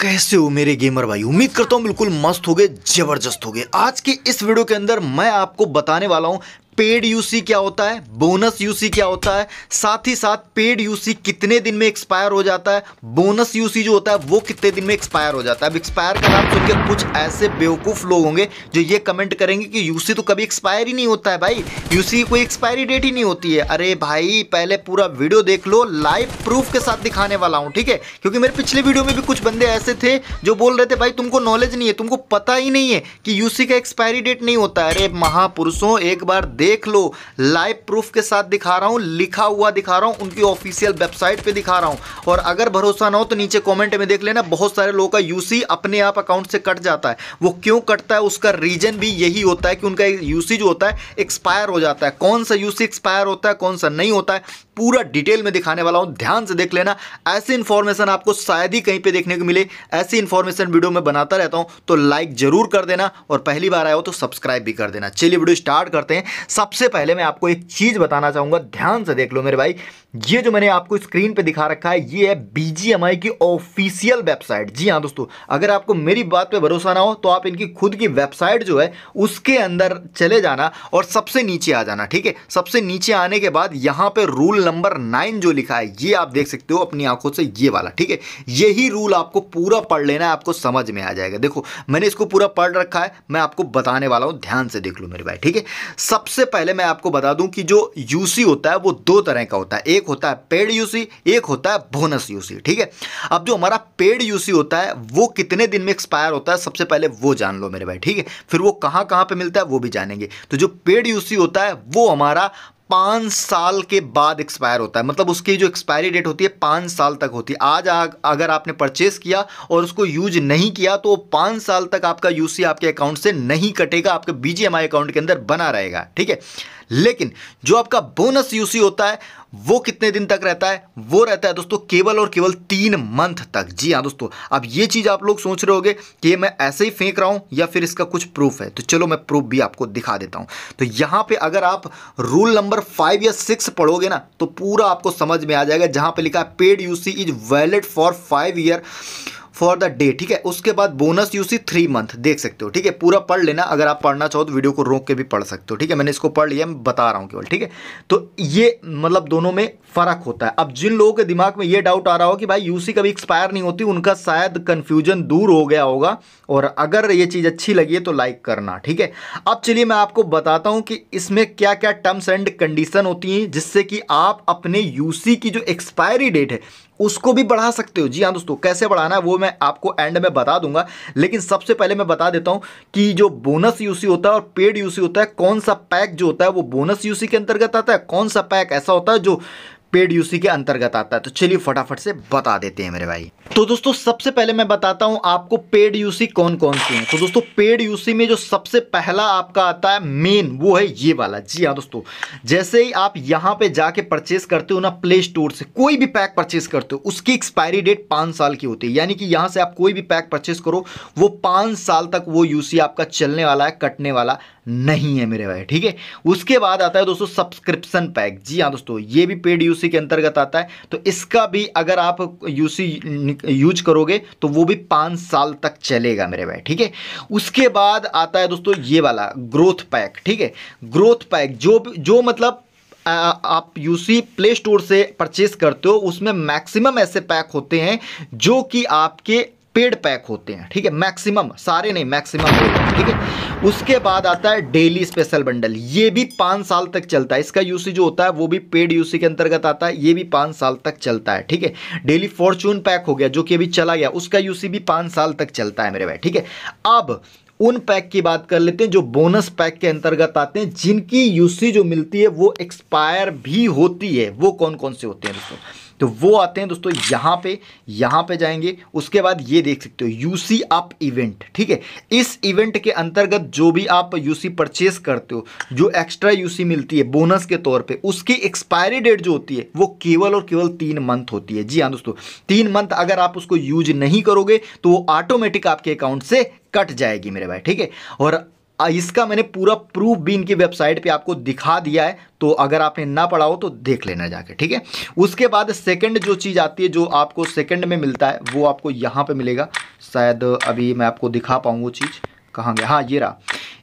कैसे हो मेरे गेमर भाई उम्मीद करता हूँ बिल्कुल मस्त हो गए जबरदस्त हो गए आज की इस वीडियो के अंदर मैं आपको बताने वाला हूँ पेड यूसी क्या होता है बोनस यूसी क्या होता है साथ ही साथ पेड यूसी कितने दिन में एक्सपायर हो जाता है बोनस यूसी जो होता है वो कितने दिन में एक्सपायर हो जाता है अब एक्सपायर का नाम सुनकर कुछ ऐसे बेवकूफ़ लोग होंगे जो ये कमेंट करेंगे कि यूसी तो कभी एक्सपायर ही नहीं होता है भाई यूसी की कोई एक्सपायरी डेट ही नहीं होती है अरे भाई पहले पूरा वीडियो देख लो लाइव प्रूफ के साथ दिखाने वाला हूँ ठीक है क्योंकि मेरे पिछले वीडियो में भी कुछ बंदे ऐसे थे जो बोल रहे थे भाई तुमको नॉलेज नहीं है तुमको पता ही नहीं है कि यूसी का एक्सपायरी डेट नहीं होता अरे महापुरुषों एक बार देख देख लो लाइव प्रूफ के साथ दिखा रहा हूँ लिखा हुआ दिखा रहा हूँ उनकी ऑफिशियल वेबसाइट पे दिखा रहा हूँ और अगर भरोसा ना हो तो नीचे कमेंट में देख लेना बहुत सारे लोगों का यूसी अपने आप अकाउंट से कट जाता है वो क्यों कटता है उसका रीजन भी यही होता है कि उनका यूसी जो होता है एक्सपायर हो जाता है कौन सा यूसी एक्सपायर होता है कौन सा नहीं होता है पूरा डिटेल में दिखाने वाला हूं ध्यान से देख लेना ऐसी इंफॉर्मेशन आपको शायद ही कहीं पर देखने को मिले ऐसी इंफॉर्मेशन वीडियो में बनाता रहता हूं तो लाइक जरूर कर देना और पहली बार आए हो तो सब्सक्राइब भी कर देना चलिए वीडियो स्टार्ट करते हैं सबसे पहले मैं आपको एक चीज़ बताना चाहूंगा ध्यान से देख लो मेरे भाई ये जो मैंने आपको स्क्रीन पे दिखा रखा है ये है BGMI की ऑफिशियल वेबसाइट जी हाँ दोस्तों अगर आपको मेरी बात पे भरोसा ना हो तो आप इनकी खुद की वेबसाइट जो है उसके अंदर चले जाना और सबसे नीचे आ जाना ठीक है सबसे नीचे आने के बाद यहाँ पे रूल नंबर नाइन जो लिखा है ये आप देख सकते हो अपनी आंखों से ये वाला ठीक है यही रूल आपको पूरा पढ़ लेना है आपको समझ में आ जाएगा देखो मैंने इसको पूरा पढ़ रखा है मैं आपको बताने वाला हूँ ध्यान से देख लो मेरे भाई ठीक है सबसे पहले मैं आपको बता दूँ कि जो यूसी होता है वो दो तरह का होता है एक एक होता है पेड यूसी एक होता है बोनस यूसी ठीक है अब जो हमारा पेड यूसी होता है वो कितने दिन में एक्सपायर होता है सबसे पहले वो जान लो मेरे भाई ठीक है फिर वो कहाँ कहाँ पर मिलता है वो भी जानेंगे तो जो पेड यूसी होता है वो हमारा पाँच साल के बाद एक्सपायर होता है मतलब उसकी जो एक्सपायरी डेट होती है पाँच साल तक होती है आज आ, अगर आपने परचेस किया और उसको यूज नहीं किया तो पाँच साल तक आपका यूसी आपके अकाउंट से नहीं कटेगा आपके बीजीएमआई अकाउंट के अंदर बना रहेगा ठीक है लेकिन जो आपका बोनस यूसी होता है वो कितने दिन तक रहता है वो रहता है दोस्तों केवल और केवल तीन मंथ तक जी हाँ दोस्तों अब ये चीज़ आप लोग सोच रहे होगे कि मैं ऐसे ही फेंक रहा हूं या फिर इसका कुछ प्रूफ है तो चलो मैं प्रूफ भी आपको दिखा देता हूं तो यहां पर अगर आप रूल नंबर फाइव या सिक्स पढ़ोगे ना तो पूरा आपको समझ में आ जाएगा जहां पर लिखा है paid UC is valid for five year for the day ठीक है उसके बाद बोनस यूसी थ्री मंथ देख सकते हो ठीक है पूरा पढ़ लेना अगर आप पढ़ना चाहो तो वीडियो को रोक के भी पढ़ सकते हो ठीक है मैंने इसको पढ़ लिया मैं बता रहा हूँ केवल ठीक है तो ये मतलब दोनों में फ़र्क होता है अब जिन लोगों के दिमाग में ये डाउट आ रहा हो कि भाई यूसी कभी एक्सपायर नहीं होती उनका शायद कन्फ्यूजन दूर हो गया होगा और अगर ये चीज़ अच्छी लगी है तो लाइक करना ठीक है अब चलिए मैं आपको बताता हूँ कि इसमें क्या क्या टर्म्स एंड कंडीशन होती हैं जिससे कि आप अपने यूसी की जो एक्सपायरी डेट है उसको भी बढ़ा सकते हो जी हाँ दोस्तों कैसे बढ़ाना है वो मैं आपको एंड में बता दूंगा लेकिन सबसे पहले मैं बता देता हूं कि जो बोनस यूसी होता है और पेड यूसी होता है कौन सा पैक जो होता है वो बोनस यूसी के अंतर्गत आता है कौन सा पैक ऐसा होता है जो पेड यूसी के अंतर्गत आता है तो चलिए फटाफट से बता देते हैं मेरे भाई तो दोस्तों सबसे पहले मैं बताता हूं आपको पेड यूसी कौन कौन सी है तो दोस्तों पेड यूसी में जो सबसे पहला आपका आता है मेन वो है ये वाला जी हाँ दोस्तों जैसे ही आप यहाँ पे जाके परचेस करते हो ना प्ले स्टोर से कोई भी पैक परचेस करते हो उसकी एक्सपायरी डेट पांच साल की होती है यानी कि यहाँ से आप कोई भी पैक परचेस करो वो पांच साल तक वो यूसी आपका चलने वाला है कटने वाला नहीं है मेरे भाई ठीक है उसके बाद आता है दोस्तों सब्सक्रिप्शन पैक जी हाँ दोस्तों ये भी पेड यूसी के अंतर्गत आता है तो इसका भी अगर आप यूसी यूज करोगे तो वो भी पाँच साल तक चलेगा मेरे भाई ठीक है उसके बाद आता है दोस्तों ये वाला ग्रोथ पैक ठीक है ग्रोथ पैक जो जो मतलब आ, आप यूसी प्ले स्टोर से परचेस करते हो उसमें मैक्सिमम ऐसे पैक होते हैं जो कि आपके पेड पैक होते हैं ठीक है मैक्सिमम सारे नहीं मैक्सिमम ठीक है उसके बाद आता है डेली स्पेशल बंडल ये भी पाँच साल तक चलता है इसका यूसी जो होता है वो भी पेड यूसी के अंतर्गत आता है ये भी पाँच साल तक चलता है ठीक है डेली फॉर्चून पैक हो गया जो कि अभी चला गया उसका यूसी भी पाँच साल तक चलता है मेरे भाई ठीक है अब उन पैक की बात कर लेते हैं जो बोनस पैक के अंतर्गत आते हैं जिनकी यूसी जो मिलती है वो एक्सपायर भी होती है वो कौन कौन से होते हैं दोस्तों तो वो आते हैं दोस्तों यहां पे यहां पे जाएंगे उसके बाद ये देख सकते हो यूसी अप इवेंट ठीक है इस इवेंट के अंतर्गत जो भी आप यूसी परचेस करते हो जो एक्स्ट्रा यूसी मिलती है बोनस के तौर पे उसकी एक्सपायरी डेट जो होती है वो केवल और केवल तीन मंथ होती है जी हाँ दोस्तों तीन मंथ अगर आप उसको यूज नहीं करोगे तो वो ऑटोमेटिक आपके अकाउंट से कट जाएगी मेरे भाई ठीक है और इसका मैंने पूरा प्रूफ भी इनकी वेबसाइट पे आपको दिखा दिया है तो अगर आपने ना पढ़ा हो तो देख लेना जाके ठीक है उसके बाद सेकंड जो चीज़ आती है जो आपको सेकंड में मिलता है वो आपको यहाँ पे मिलेगा शायद अभी मैं आपको दिखा पाऊँ वो चीज़ कहाँ गया हाँ ये रहा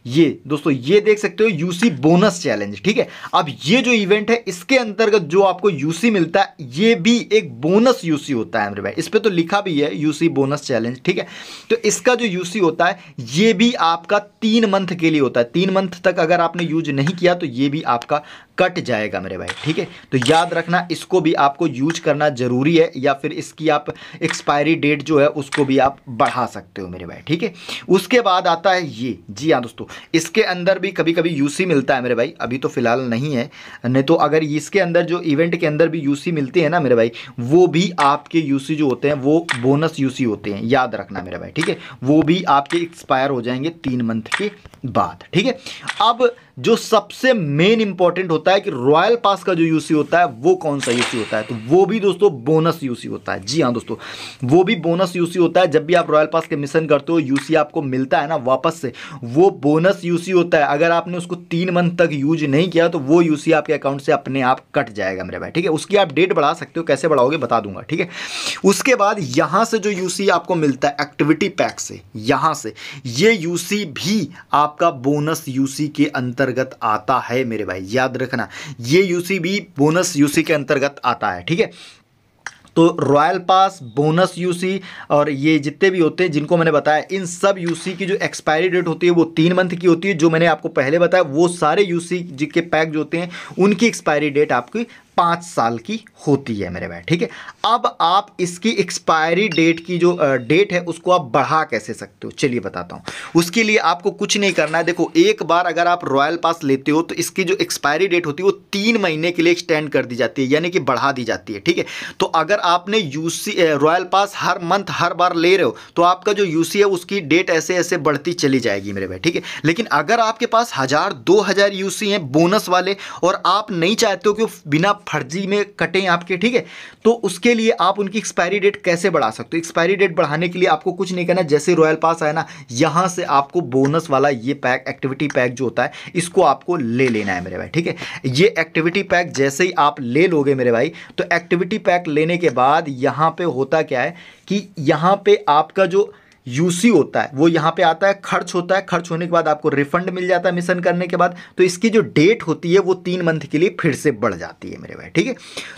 ये दोस्तों ये देख सकते हो यूसी बोनस चैलेंज ठीक है अब ये जो इवेंट है इसके अंतर्गत जो आपको यूसी मिलता है ये भी एक बोनस यूसी होता है भाई इस पर तो लिखा भी है यूसी बोनस चैलेंज ठीक है तो इसका जो यूसी होता है ये भी आपका तीन मंथ के लिए होता है तीन मंथ तक अगर आपने यूज नहीं किया तो ये भी आपका कट जाएगा मेरे भाई ठीक है तो याद रखना इसको भी आपको यूज करना जरूरी है या फिर इसकी आप एक्सपायरी डेट जो है उसको भी आप बढ़ा सकते हो मेरे भाई ठीक है उसके बाद आता है ये जी हाँ दोस्तों इसके अंदर भी कभी कभी यूसी मिलता है मेरे भाई अभी तो फिलहाल नहीं है नहीं तो अगर इसके अंदर जो इवेंट के अंदर भी यूसी मिलती है ना मेरे भाई वो भी आपके यूसी जो होते हैं वो बोनस यूसी होते हैं याद रखना मेरे भाई ठीक है वो भी आपके एक्सपायर हो जाएंगे तीन मंथ के बाद ठीक है अब जो सबसे मेन इंपॉर्टेंट होता है कि रॉयल पास का जो यूसी होता है वो कौन सा यूसी होता है तो वो भी दोस्तों बोनस यूसी होता है जी हाँ दोस्तों वो भी बोनस यूसी होता है जब भी आप रॉयल पास के मिशन करते हो यूसी आपको मिलता है ना वापस से वो बोनस यूसी होता है अगर आपने उसको तीन मंथ तक यूज नहीं किया तो वो यूसी आपके अकाउंट से अपने आप कट जाएगा मेरे भाई ठीक है उसकी आप डेट बढ़ा सकते हो कैसे बढ़ाओगे बता दूंगा ठीक है उसके बाद यहाँ से जो यूसी आपको मिलता है एक्टिविटी पैक से यहाँ से ये यूसी भी आपका बोनस यूसी के अंतर अंतर्गत आता है मेरे भाई याद रखना ये यूसी भी बोनस यूसी के अंतर्गत आता है ठीक है तो रॉयल पास बोनस यूसी और ये जितने भी होते हैं जिनको मैंने बताया इन सब यूसी की जो एक्सपायरी डेट होती है वो तीन मंथ की होती है जो मैंने आपको पहले बताया वो सारे यूसी के पैक जो होते हैं उनकी एक्सपायरी डेट आपकी पाँच साल की होती है मेरे भाई ठीक है अब आप इसकी एक्सपायरी डेट की जो डेट है उसको आप बढ़ा कैसे सकते हो चलिए बताता हूँ उसके लिए आपको कुछ नहीं करना है देखो एक बार अगर आप रॉयल पास लेते हो तो इसकी जो एक्सपायरी डेट होती है वो तीन महीने के लिए एक्सटेंड कर दी जाती है यानी कि बढ़ा दी जाती है ठीक है तो अगर आपने यू रॉयल पास हर मंथ हर बार ले रहे हो तो आपका जो यू है उसकी डेट ऐसे ऐसे बढ़ती चली जाएगी मेरे भाई ठीक है लेकिन अगर आपके पास हज़ार दो हज़ार यू हैं बोनस वाले और आप नहीं चाहते हो कि बिना फर्जी में कटें आपके ठीक है तो उसके लिए आप उनकी एक्सपायरी डेट कैसे बढ़ा सकते हो एक्सपायरी डेट बढ़ाने के लिए आपको कुछ नहीं करना जैसे रॉयल पास आया ना यहाँ से आपको बोनस वाला ये पैक एक्टिविटी पैक जो होता है इसको आपको ले लेना है मेरे भाई ठीक है ये एक्टिविटी पैक जैसे ही आप ले लोगे मेरे भाई तो एक्टिविटी पैक लेने के बाद यहाँ पर होता क्या है कि यहाँ पर आपका जो यूसी होता है वो यहाँ पे आता है खर्च होता है खर्च होने के बाद आपको रिफंड मिल जाता है मिशन करने के बाद तो इसकी जो डेट होती है वो तीन मंथ के लिए फिर से बढ़ जाती है मेरे भाई ठीक है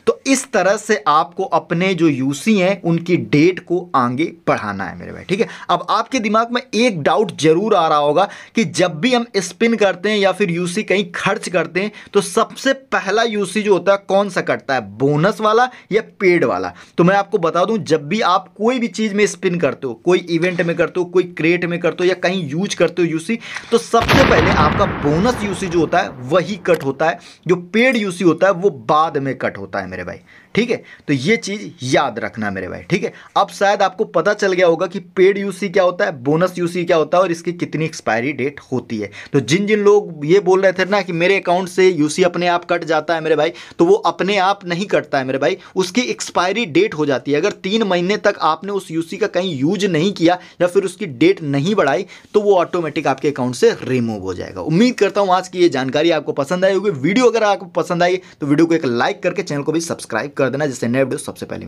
तो इस तरह से आपको अपने जो यूसी हैं उनकी डेट को आगे बढ़ाना है मेरे भाई ठीक है अब आपके दिमाग में एक डाउट जरूर आ रहा होगा कि जब भी हम स्पिन करते हैं या फिर यूसी कहीं खर्च करते हैं तो सबसे पहला यूसी जो होता है कौन सा कटता है बोनस वाला या पेड वाला तो मैं आपको बता दूं जब भी आप कोई भी चीज में स्पिन करते हो कोई इवेंट टेंट में करते हो कोई क्रेट में करते हो या कहीं यूज करते हो यूसी तो सबसे पहले आपका बोनस यूसी जो होता है वही कट होता है जो पेड यूसी होता है वो बाद में कट होता है मेरे भाई ठीक है तो ये चीज़ याद रखना मेरे भाई ठीक है अब शायद आपको पता चल गया होगा कि पेड यूसी क्या होता है बोनस यूसी क्या होता है और इसकी कितनी एक्सपायरी डेट होती है तो जिन जिन लोग ये बोल रहे थे ना कि मेरे अकाउंट से यूसी अपने आप कट जाता है मेरे भाई तो वो अपने आप नहीं कटता है मेरे भाई उसकी एक्सपायरी डेट हो जाती है अगर तीन महीने तक आपने उस यूसी का कहीं यूज नहीं किया या फिर उसकी डेट नहीं बढ़ाई तो वो ऑटोमेटिक आपके अकाउंट से रिमूव हो जाएगा उम्मीद करता हूँ आज की ये जानकारी आपको पसंद आई होगी वीडियो अगर आपको पसंद आई तो वीडियो को एक लाइक करके चैनल को भी सब्सक्राइब कर देना जिससे नए वीडियो सबसे पहले